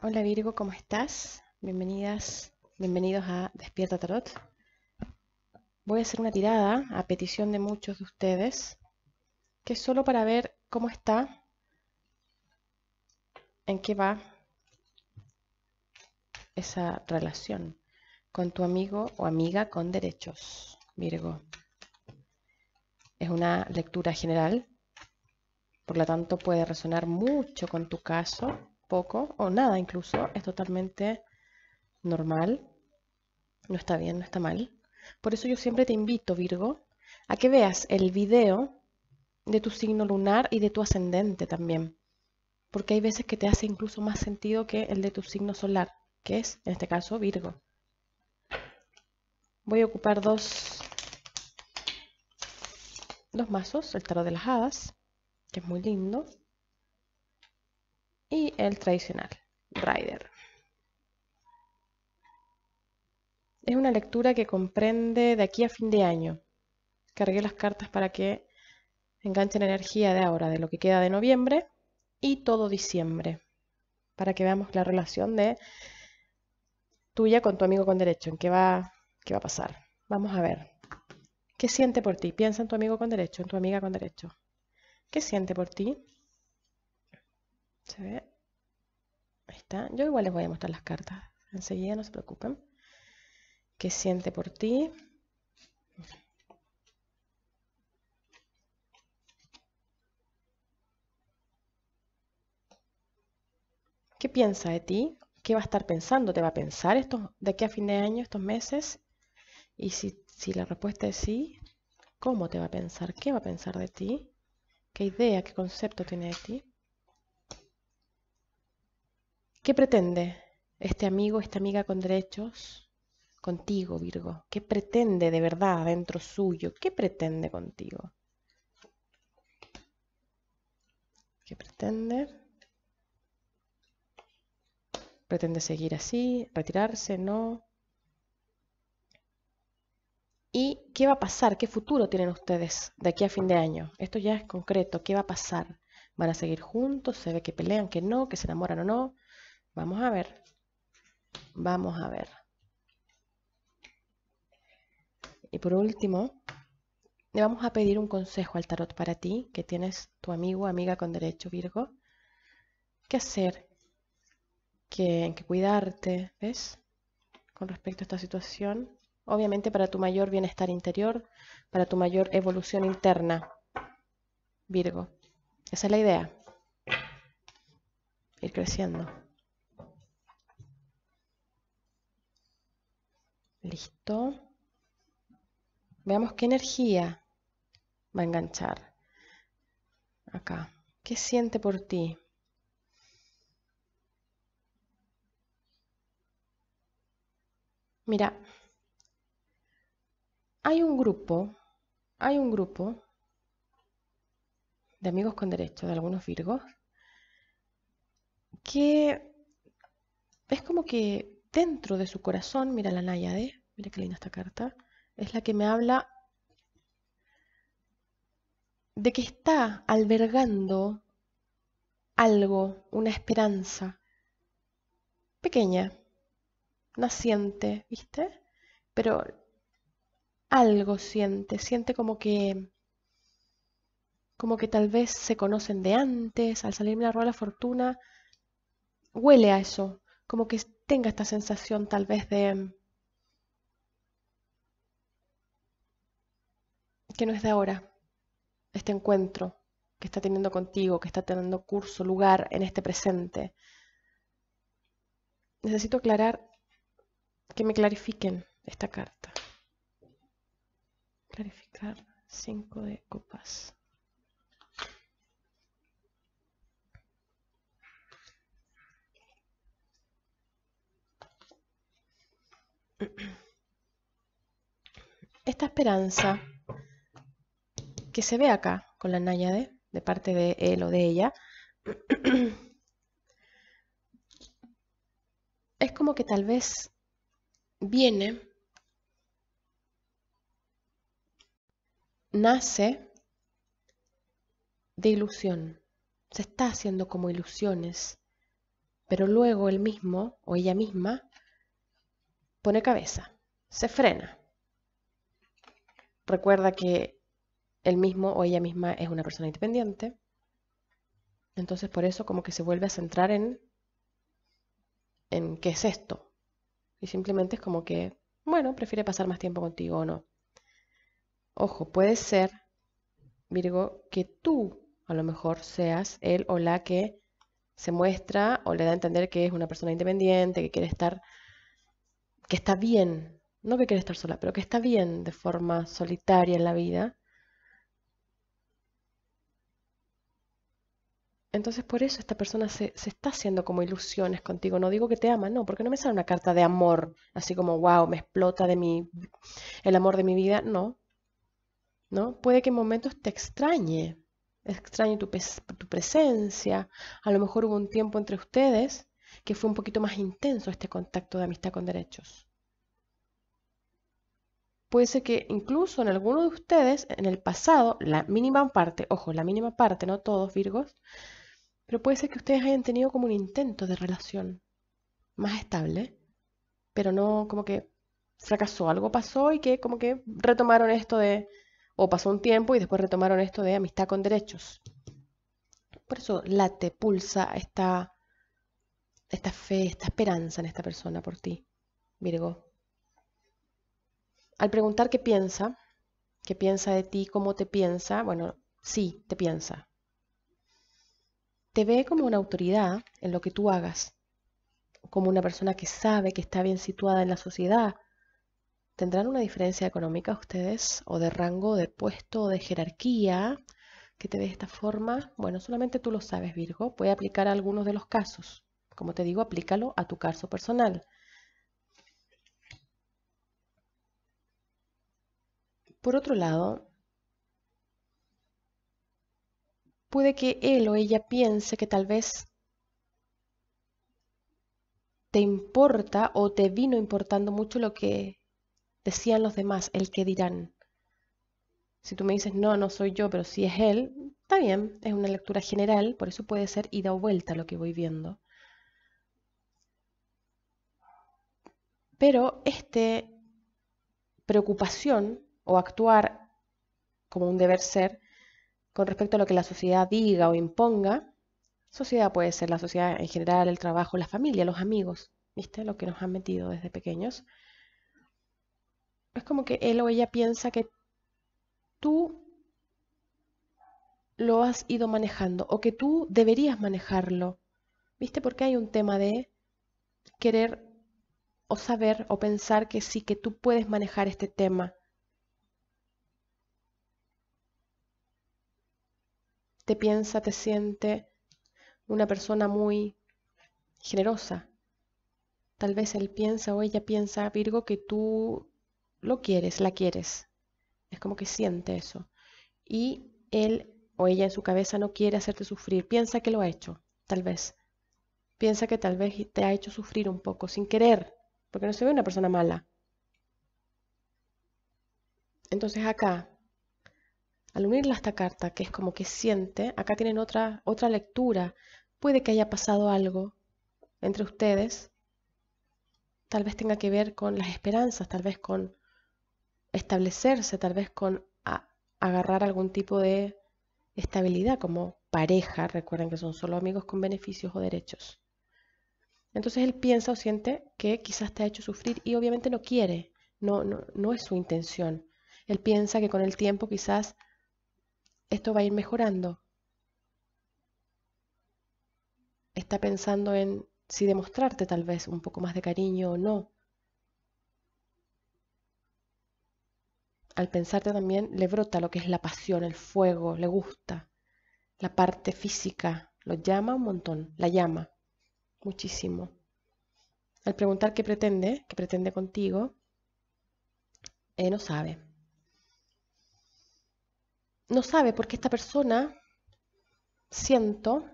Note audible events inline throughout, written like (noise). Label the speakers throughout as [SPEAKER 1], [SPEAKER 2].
[SPEAKER 1] Hola Virgo, ¿cómo estás? Bienvenidas, bienvenidos a Despierta Tarot. Voy a hacer una tirada a petición de muchos de ustedes, que es solo para ver cómo está, en qué va esa relación con tu amigo o amiga con derechos, Virgo. Es una lectura general, por lo tanto puede resonar mucho con tu caso poco o nada incluso, es totalmente normal, no está bien, no está mal. Por eso yo siempre te invito, Virgo, a que veas el video de tu signo lunar y de tu ascendente también, porque hay veces que te hace incluso más sentido que el de tu signo solar, que es, en este caso, Virgo. Voy a ocupar dos, dos mazos, el tarot de las hadas, que es muy lindo, y el tradicional, Rider. Es una lectura que comprende de aquí a fin de año. Cargué las cartas para que enganchen energía de ahora, de lo que queda de noviembre y todo diciembre, para que veamos la relación de tuya con tu amigo con derecho, en qué va, qué va a pasar. Vamos a ver. ¿Qué siente por ti? Piensa en tu amigo con derecho, en tu amiga con derecho. ¿Qué siente por ti? Se ve. Ahí está. Yo igual les voy a mostrar las cartas. Enseguida, no se preocupen. ¿Qué siente por ti? ¿Qué piensa de ti? ¿Qué va a estar pensando? ¿Te va a pensar de aquí a fin de año, estos meses? Y si, si la respuesta es sí, ¿cómo te va a pensar? ¿Qué va a pensar de ti? ¿Qué idea, qué concepto tiene de ti? ¿Qué pretende este amigo, esta amiga con derechos contigo, Virgo? ¿Qué pretende de verdad dentro suyo? ¿Qué pretende contigo? ¿Qué pretende? ¿Pretende seguir así? ¿Retirarse? ¿No? ¿Y qué va a pasar? ¿Qué futuro tienen ustedes de aquí a fin de año? Esto ya es concreto. ¿Qué va a pasar? ¿Van a seguir juntos? ¿Se ve que pelean, que no, que se enamoran o no? Vamos a ver. Vamos a ver. Y por último, le vamos a pedir un consejo al tarot para ti, que tienes tu amigo, amiga con derecho Virgo. ¿Qué hacer? ¿Qué, qué cuidarte? ¿Ves? Con respecto a esta situación. Obviamente para tu mayor bienestar interior, para tu mayor evolución interna. Virgo. Esa es la idea. Ir creciendo. Listo. Veamos qué energía va a enganchar. Acá. ¿Qué siente por ti? Mira, hay un grupo, hay un grupo de amigos con derecho, de algunos virgos, que es como que dentro de su corazón, mira la náyade, ¿eh? mira qué linda esta carta, es la que me habla de que está albergando algo, una esperanza pequeña, naciente, ¿viste? Pero algo siente, siente como que como que tal vez se conocen de antes, al salirme la rueda la fortuna, huele a eso, como que tenga esta sensación tal vez de que no es de ahora, este encuentro que está teniendo contigo, que está teniendo curso, lugar en este presente. Necesito aclarar, que me clarifiquen esta carta. Clarificar cinco de copas. esta esperanza que se ve acá con la náyade, de parte de él o de ella, (clears throat) es como que tal vez viene, nace de ilusión, se está haciendo como ilusiones, pero luego él mismo o ella misma pone cabeza, se frena Recuerda que él mismo o ella misma es una persona independiente. Entonces por eso como que se vuelve a centrar en, en qué es esto. Y simplemente es como que, bueno, prefiere pasar más tiempo contigo o no. Ojo, puede ser, Virgo, que tú a lo mejor seas él o la que se muestra o le da a entender que es una persona independiente, que quiere estar, que está bien no que quiere estar sola, pero que está bien de forma solitaria en la vida, Entonces por eso esta persona se, está haciendo como ilusiones contigo. No digo que te ama, no, porque no me sale una carta de amor, así como, wow, me explota de mi, el amor de mi vida. No, no. Puede que en momentos te extrañe, extrañe tu, tu presencia. A lo mejor hubo un tiempo entre ustedes que fue un poquito más intenso este contacto de amistad con derechos puede ser que incluso en alguno de ustedes, en el pasado, la mínima parte, ojo, la mínima parte, no todos Virgos, pero puede ser que ustedes hayan tenido como un intento de relación más estable, pero no como que fracasó, algo pasó y que como que retomaron esto de, o pasó un tiempo y después retomaron esto de amistad con derechos. Por eso late, pulsa esta, esta fe, esta esperanza en esta persona por ti, Virgo al preguntar qué piensa, qué piensa de ti, cómo te piensa, bueno, sí, te piensa. Te ve como una autoridad en lo que tú hagas, como una persona que sabe que está bien situada en la sociedad. ¿Tendrán una diferencia económica ustedes o de rango, de puesto, de jerarquía que te ve de esta forma? Bueno, solamente tú lo sabes, Virgo. Puede aplicar algunos de los casos. Como te digo, aplícalo a tu caso personal. Por otro lado, puede que él o ella piense que tal vez te importa o te vino importando mucho lo que decían los demás, el que dirán. Si tú me dices, no, no soy yo, pero sí es él, está bien, es una lectura general, por eso puede ser ida o vuelta lo que voy viendo. Pero esta preocupación o actuar como un deber ser con respecto a lo que la sociedad diga o imponga. Sociedad puede ser la sociedad en general, el trabajo, la familia, los amigos, ¿viste? Lo que nos han metido desde pequeños. Es como que él o ella piensa que tú lo has ido manejando o que tú deberías manejarlo. ¿Viste? Porque hay un tema de querer o saber o pensar que sí, que tú puedes manejar este tema te piensa, te siente una persona muy generosa. Tal vez él piensa o ella piensa, Virgo, que tú lo quieres, la quieres. Es como que siente eso. Y él o ella en su cabeza no quiere hacerte sufrir. Piensa que lo ha hecho, tal vez. Piensa que tal vez te ha hecho sufrir un poco, sin querer, porque no se ve una persona mala. Entonces acá, al unirla a esta carta, que es como que siente, acá tienen otra, otra lectura. Puede que haya pasado algo entre ustedes. Tal vez tenga que ver con las esperanzas, tal vez con establecerse, tal vez con agarrar algún tipo de estabilidad como pareja. Recuerden que son solo amigos con beneficios o derechos. Entonces él piensa o siente que quizás te ha hecho sufrir y obviamente no quiere, no, no, no es su intención. Él piensa que con el tiempo quizás esto va a ir mejorando. Está pensando en si demostrarte tal vez un poco más de cariño o no. Al pensarte también le brota lo que es la pasión, el fuego, le gusta. La parte física lo llama un montón, la llama muchísimo. Al preguntar qué pretende, qué pretende contigo, eh, no sabe no sabe porque esta persona, siento,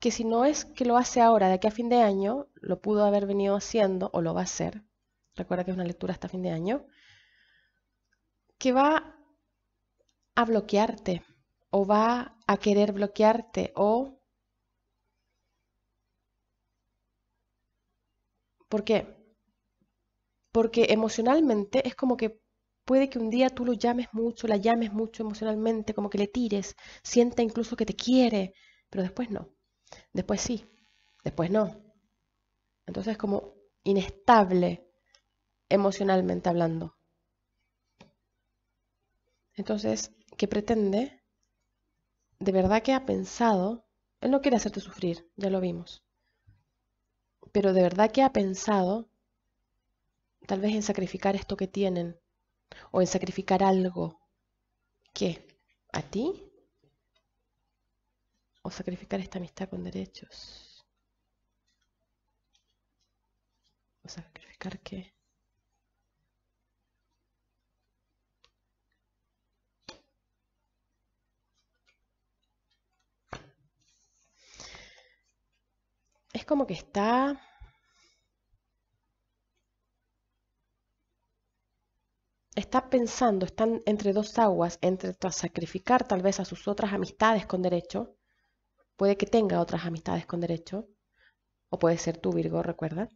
[SPEAKER 1] que si no es que lo hace ahora, de aquí a fin de año, lo pudo haber venido haciendo o lo va a hacer, recuerda que es una lectura hasta fin de año, que va a bloquearte o va a querer bloquearte o... ¿Por qué? porque emocionalmente es como que puede que un día tú lo llames mucho, la llames mucho emocionalmente, como que le tires, sienta incluso que te quiere, pero después no, después sí, después no. Entonces es como inestable emocionalmente hablando. Entonces, ¿qué pretende? De verdad que ha pensado, él no quiere hacerte sufrir, ya lo vimos, pero de verdad que ha pensado Tal vez en sacrificar esto que tienen o en sacrificar algo. ¿Qué? ¿A ti? ¿O sacrificar esta amistad con derechos? ¿O sacrificar qué? Es como que está está pensando, están entre dos aguas, entre sacrificar tal vez a sus otras amistades con derecho, puede que tenga otras amistades con derecho, o puede ser tú, Virgo, recuerda.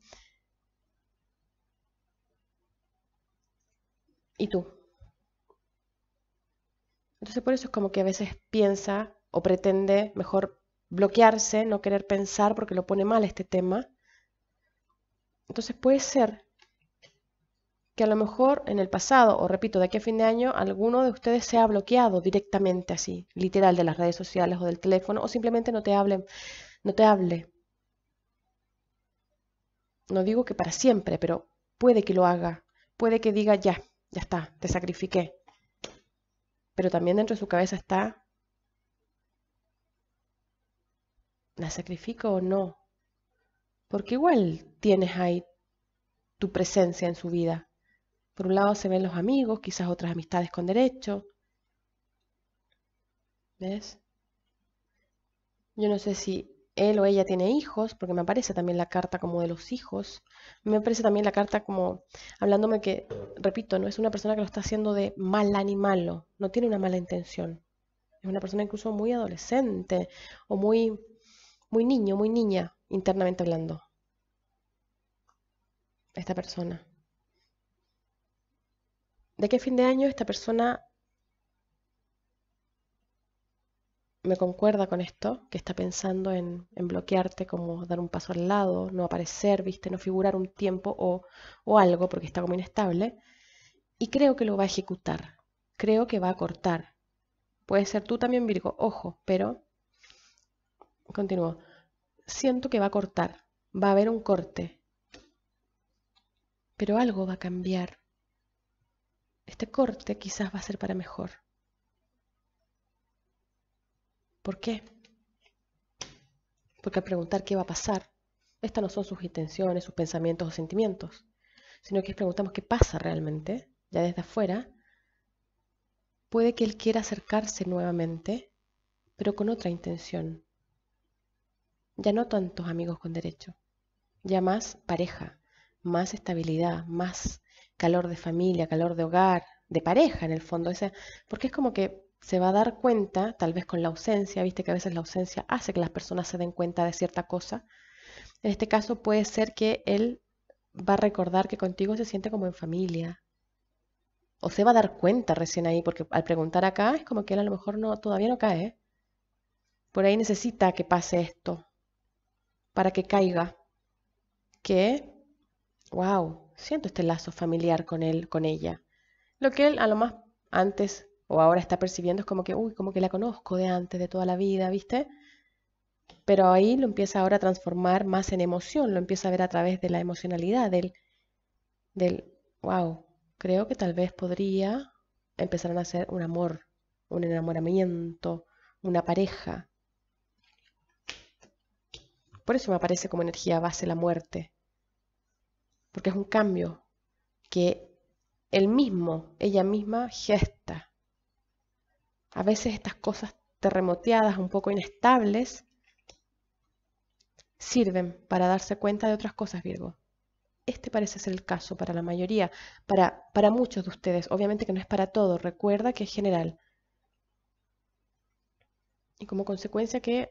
[SPEAKER 1] Y tú. Entonces por eso es como que a veces piensa o pretende mejor bloquearse, no querer pensar porque lo pone mal este tema. Entonces puede ser que a lo mejor en el pasado, o repito, de aquí a fin de año, alguno de ustedes se ha bloqueado directamente así, literal, de las redes sociales o del teléfono, o simplemente no te hable, no te hable. No digo que para siempre, pero puede que lo haga, puede que diga ya, ya está, te sacrifiqué. Pero también dentro de su cabeza está, ¿la sacrifico o no? Porque igual tienes ahí tu presencia en su vida. Por un lado se ven los amigos, quizás otras amistades con derecho. ¿Ves? Yo no sé si él o ella tiene hijos, porque me aparece también la carta como de los hijos. Me aparece también la carta como hablándome que, repito, no es una persona que lo está haciendo de mal animal, no tiene una mala intención. Es una persona incluso muy adolescente o muy, muy niño, muy niña, internamente hablando. Esta persona de qué fin de año esta persona me concuerda con esto, que está pensando en, bloquearte, como dar un paso al lado, no aparecer, viste, no figurar un tiempo o, o algo, porque está como inestable, y creo que lo va a ejecutar, creo que va a cortar. Puede ser tú también, Virgo, ojo, pero, continúo, siento que va a cortar, va a haber un corte, pero algo va a cambiar, este corte quizás va a ser para mejor. ¿Por qué? Porque al preguntar qué va a pasar, estas no son sus intenciones, sus pensamientos o sentimientos, sino que preguntamos qué pasa realmente, ya desde afuera, puede que él quiera acercarse nuevamente, pero con otra intención. Ya no tantos amigos con derecho, ya más pareja, más estabilidad, más calor de familia, calor de hogar, de pareja en el fondo, ese, porque es como que se va a dar cuenta, tal vez con la ausencia, viste que a veces la ausencia hace que las personas se den cuenta de cierta cosa. En este caso puede ser que él va a recordar que contigo se siente como en familia. O se va a dar cuenta recién ahí, porque al preguntar acá es como que él a lo mejor no, todavía no cae. ¿eh? Por ahí necesita que pase esto para que caiga. Que, wow, siento este lazo familiar con él, con ella. Lo que él a lo más antes o ahora está percibiendo es como que, uy, como que la conozco de antes, de toda la vida, ¿viste? Pero ahí lo empieza ahora a transformar más en emoción, lo empieza a ver a través de la emocionalidad, del, del, wow, creo que tal vez podría empezar a hacer un amor, un enamoramiento, una pareja. Por eso me aparece como energía base la muerte, porque es un cambio que él mismo, ella misma gesta. A veces estas cosas terremoteadas, un poco inestables, sirven para darse cuenta de otras cosas, Virgo. Este parece ser el caso para la mayoría, para, para muchos de ustedes. Obviamente que no es para todos, recuerda que es general. Y como consecuencia, qué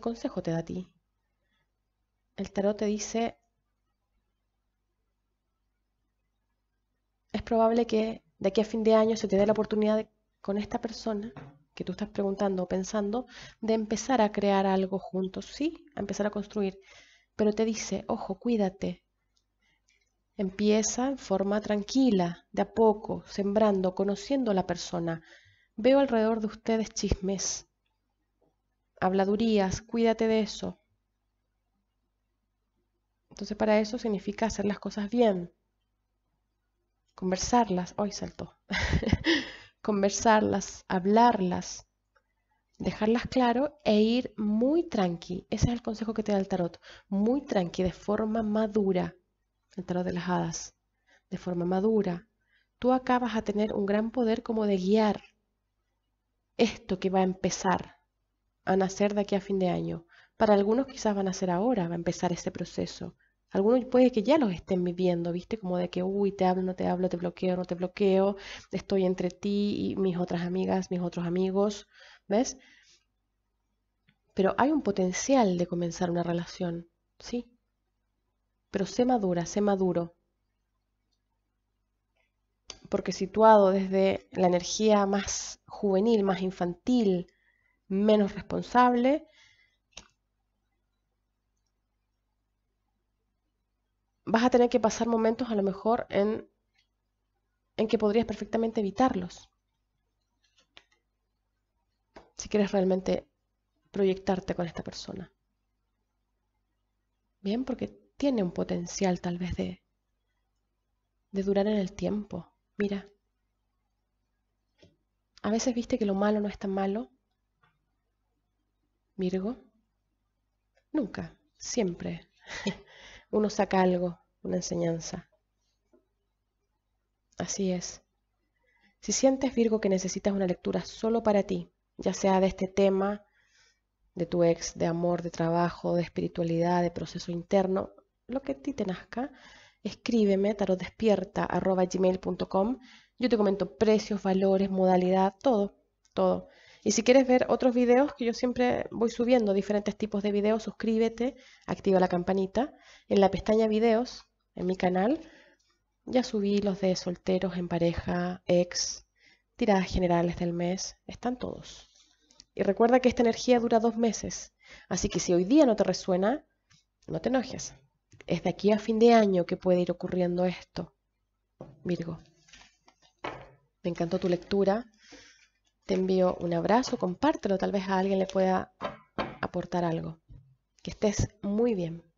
[SPEAKER 1] consejo te da a ti? El tarot te dice probable que de aquí a fin de año se te dé la oportunidad con esta persona que tú estás preguntando o pensando, de empezar a crear algo juntos, ¿sí? A empezar a construir. Pero te dice, ojo, cuídate. Empieza en forma tranquila, de a poco, sembrando, conociendo a la persona. Veo alrededor de ustedes chismes, habladurías, cuídate de eso. Entonces para eso significa hacer las cosas bien, conversarlas, hoy saltó, (laughs) conversarlas, hablarlas, dejarlas claro e ir muy tranqui. Ese es el consejo que te da el tarot, muy tranqui, de forma madura, el tarot de las hadas, de forma madura. Tú acabas a tener un gran poder como de guiar esto que va a empezar a nacer de aquí a fin de año. Para algunos quizás van a ser ahora, va a empezar este proceso. Algunos puede que ya los estén viviendo, ¿viste? Como de que, uy, te hablo, no te hablo, te bloqueo, no te bloqueo, estoy entre ti y mis otras amigas, mis otros amigos, ¿ves? Pero hay un potencial de comenzar una relación, ¿sí? Pero sé madura, sé maduro. Porque situado desde la energía más juvenil, más infantil, menos responsable, vas a tener que pasar momentos a lo mejor en, en que podrías perfectamente evitarlos. Si quieres realmente proyectarte con esta persona. Bien, porque tiene un potencial tal vez de, de durar en el tiempo. Mira, a veces viste que lo malo no es tan malo. Virgo, nunca, siempre. (laughs) uno saca algo, una enseñanza. Así es. Si sientes, Virgo, que necesitas una lectura solo para ti, ya sea de este tema, de tu ex, de amor, de trabajo, de espiritualidad, de proceso interno, lo que a ti te nazca, escríbeme tarotdespierta.com. Yo te comento precios, valores, modalidad, todo, todo. Y si quieres ver otros videos que yo siempre voy subiendo, diferentes tipos de videos, suscríbete, activa la campanita. En la pestaña videos, en mi canal, ya subí los de solteros, en pareja, ex, tiradas generales del mes, están todos. Y recuerda que esta energía dura dos meses, así que si hoy día no te resuena, no te enojes. Es de aquí a fin de año que puede ir ocurriendo esto. Virgo, me encantó tu lectura te envío un abrazo, compártelo, tal vez a alguien le pueda aportar algo. Que estés muy bien.